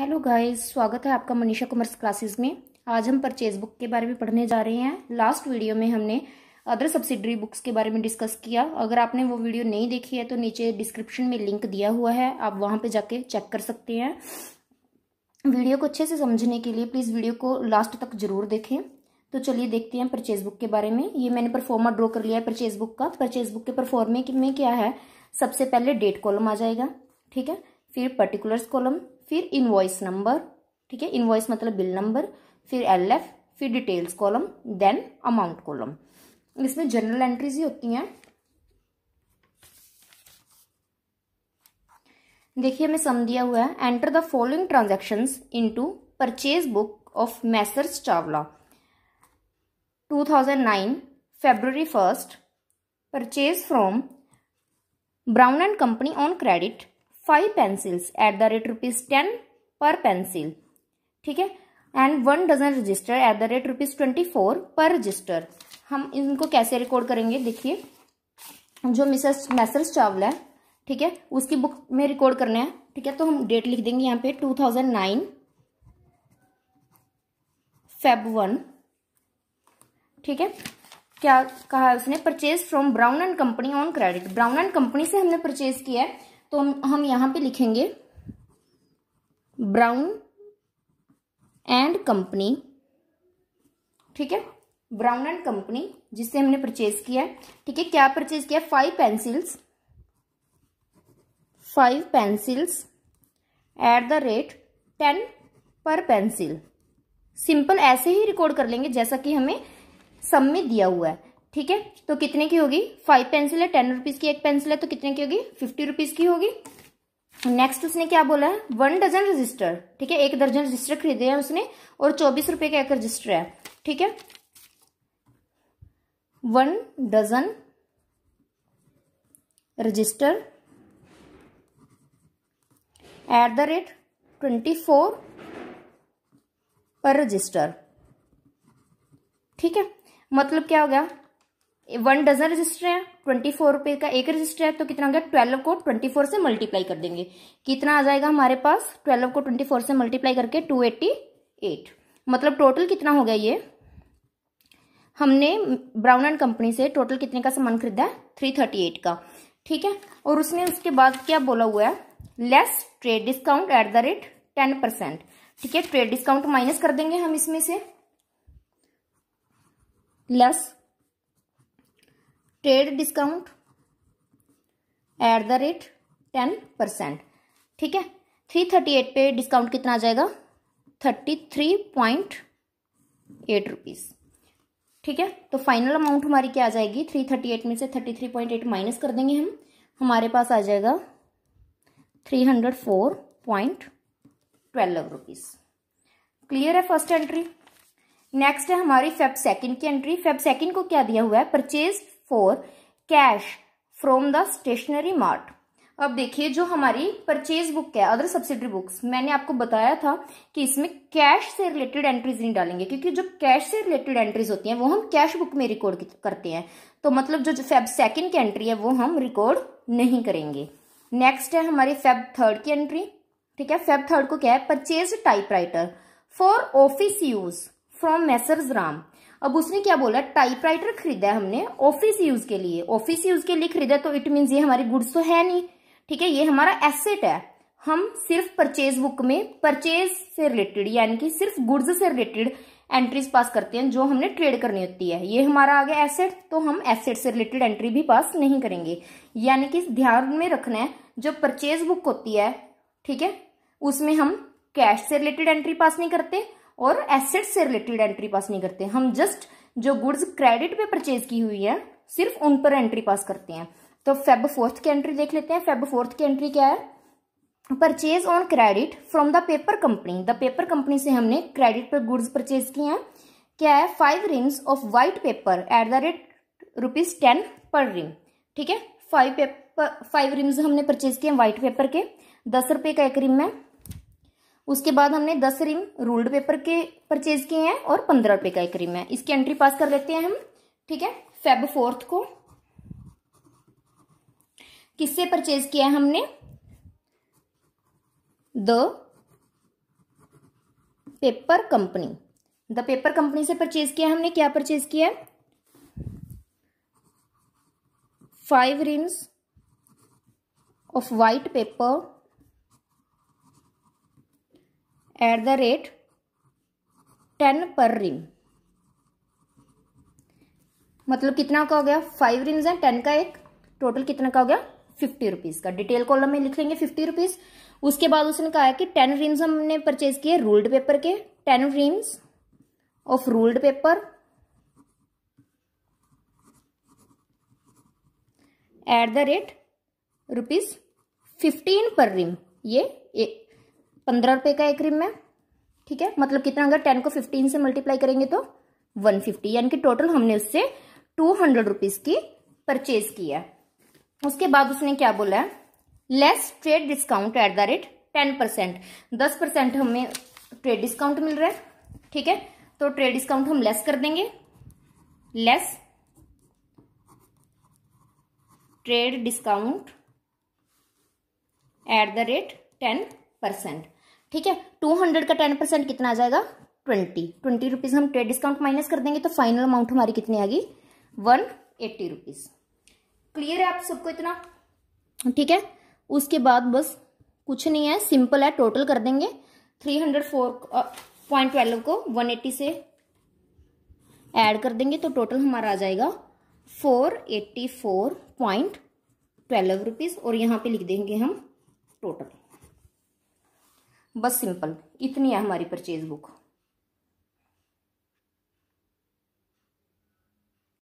hello guys स्वागत है आपका मनीषा कॉमर्स क्लासेस में आज हम परचेज बुक के बारे में पढ़ने जा रहे हैं लास्ट वीडियो में हमने अदर सब्सिडरी बुक्स के बारे में डिस्कस किया अगर आपने वो वीडियो नहीं देखी है तो नीचे डिस्क्रिप्शन में लिंक दिया हुआ है आप वहाँ पे जाके चेक कर सकते हैं वीडियो को अच्छे से समझने के लिए प्लीज़ वीडियो को लास्ट तक जरूर देखें तो चलिए देखते हैं परचेज बुक के बारे में ये मैंने परफॉर्मा ड्रॉ कर लिया है परचेज बुक का परचेज बुक के परफॉर्मे में क्या है सबसे पहले डेट कॉलम आ जाएगा ठीक है फिर पर्टिकुलर्स कॉलम फिर इनवॉइस नंबर ठीक है इनवॉइस मतलब बिल नंबर फिर एल एफ फिर details column then amount column इसमें जनरल एंट्रीज ही होती हैं देखिए हमें सम दिया हुआ है enter the following into purchase book of messrs Chawla 2009 फरवरी first purchase from Brown and company on credit five pencils at the rate rupees ten per pencil ठीक है and one dozen register at the rate rupees twenty four per register हम इनको कैसे record करेंगे देखिए जो Mrs Messrs Chawla है ठीक है उसकी बुक में रिकॉर्ड करना है ठीक है तो हम डेट लिख देंगे यहाँ पे two thousand nine Feb one ठीक है क्या कहा उसने purchase from Brown and company on credit Brown and company से हमने परचेज किया है तो हम यहाँ पे लिखेंगे ब्राउन एंड कंपनी ठीक है ब्राउन एंड कंपनी जिससे हमने परचेज किया है ठीक है क्या परचेज किया five pencils five pencils at the rate ten per pencil simple ऐसे ही रिकॉर्ड कर लेंगे जैसा कि हमें सब में दिया हुआ है ठीक है तो कितने की होगी फाइव पेंसिल है टेन रुपीज की एक पेंसिल है तो कितने की होगी फिफ्टी रुपीज की होगी नेक्स्ट उसने क्या बोला है वन डजन रजिस्टर ठीक है एक दर्जन रजिस्टर खरीदे हैं उसने और चौबीस रुपए का एक रजिस्टर है ठीक है one dozen register at the rate twenty four per register ठीक है मतलब क्या हो गया वन डजन रजिस्टर है ट्वेंटी फोर रुपए का एक रजिस्टर है तो कितना हो गया ट्वेल्व को ट्वेंटी फोर से मल्टीप्लाई कर देंगे कितना आ जाएगा हमारे पास ट्वेल्व को ट्वेंटी फोर से मल्टीप्लाई करके टू एट्टी एट मतलब टोटल कितना हो गया ये हमने ब्राउन एंड कंपनी से टोटल कितने का सामान खरीदा है थ्री थर्टी एट का ठीक है और उसमें उसके बाद क्या बोला हुआ है less trade discount at the rate ten percent ठीक है ट्रेड डिस्काउंट माइनस कर देंगे हम इसमें से less trade discount at the rate ten percent ठीक है थ्री थर्टी एट पे डिस्काउंट कितना आ जाएगा thirty three point eight rupees ठीक है तो फाइनल अमाउंट हमारी क्या आ जाएगी थ्री थर्टी एट में से thirty three point eight minus कर देंगे हम हमारे पास आ जाएगा three hundred four point twelve rupees clear है फर्स्ट एंट्री नेक्स्ट है हमारी फेब सेकंड की एंट्री फेब सेकंड को क्या दिया हुआ है purchase for cash from the stationery mart अब देखिए जो हमारी परचेज बुक है अदर सब्सिडरी बुक्स मैंने आपको बताया था कि इसमें कैश से रिलेटेड एंट्रीज नहीं डालेंगे क्योंकि जो कैश से रिलेटेड एंट्रीज होती हैं वो हम कैश बुक में रिकॉर्ड करते हैं तो मतलब जो फेब सेकंड की एंट्री है वो हम रिकॉर्ड नहीं करेंगे नेक्स्ट है हमारी फेब थर्ड की एंट्री ठीक है फेब थर्ड को क्या है purchase typewriter for office use from messrs Ram अब उसने क्या बोला टाइपराइटर खरीदा हमने ऑफिस यूज के लिए ऑफिस यूज के लिए खरीदा तो इट मीन्स ये हमारी गुड्स तो है नहीं ठीक है ये हमारा एसेट है हम सिर्फ परचेज बुक में परचेज से रिलेटेड यानी कि सिर्फ गुड्स से रिलेटेड एंट्रीज पास करते हैं जो हमने ट्रेड करनी होती है ये हमारा आ गया एसेट तो हम एसेट से रिलेटेड एंट्री भी पास नहीं करेंगे यानी कि ध्यान में रखना है जो परचेज बुक होती है ठीक है उसमें हम कैश से रिलेटेड एंट्री पास नहीं करते और एसेट से रिलेटेड एंट्री पास नहीं करते हम जस्ट जो गुड्स क्रेडिट पे परचेज की हुई है सिर्फ उन पर एंट्री पास करते हैं तो फेब फोर्थ की एंट्री देख लेते हैं फेब फोर्थ की एंट्री क्या है purchase on credit from the paper company the paper company से हमने क्रेडिट पर गुड्स परचेज किए हैं क्या है five reams of white paper at the rate rupees ten per ream ठीक है फाइव पेपर फाइव रिम्स हमने परचेज किए हैं व्हाइट पेपर के दस रुपए का एक रिम है उसके बाद हमने दस रिम रूल्ड पेपर के परचेज किए हैं और पंद्रह रुपए का एक रिम है इसकी एंट्री पास कर लेते हैं हम ठीक है फेब फोर्थ को किससे परचेज किया है हमने the paper company the paper company से परचेज किया हमने क्या परचेज किया है five reams of white paper at the rate ten per ream मतलब कितना का हो गया फाइव रिंग्स हैं टेन का एक टोटल कितना का हो गया फिफ्टी रुपीज़ का डिटेल कॉलम में लिख लेंगे फिफ्टी रुपीज़ उसके बाद उसने कहा है कि टेन रिम्स हमने परचेज किए रूल्ड पेपर के ten reams of ruled paper at the rate rupees fifteen per ream ये पंद्रह रुपये का है क्रीम में ठीक है मतलब कितना अगर टेन को फिफ्टीन से मल्टीप्लाई करेंगे तो वन फिफ्टी यानी कि टोटल हमने उससे टू हंड्रेड रुपीज की परचेज किया उसके बाद उसने क्या बोला है less trade discount at the rate ten percent दस परसेंट हमें ट्रेड डिस्काउंट मिल रहा है ठीक है तो ट्रेड डिस्काउंट हम लेस कर देंगे less trade discount at the rate ten percent ठीक है टू हंड्रेड का टेन परसेंट कितना आ जाएगा ट्वेंटी ट्वेंटी रुपीज़ हम ट्रेड डिस्काउंट माइनस कर देंगे तो फाइनल अमाउंट हमारी कितनी आएगी वन एट्टी रुपीज़ क्लियर है आप सबको इतना ठीक है उसके बाद बस कुछ नहीं है सिंपल है टोटल कर देंगे three hundred four point twelve को वन एट्टी से ऐड कर देंगे तो टोटल हमारा आ जाएगा four eighty four point twelve rupees और यहाँ पे लिख देंगे हम टोटल बस सिंपल इतनी है हमारी परचेज बुक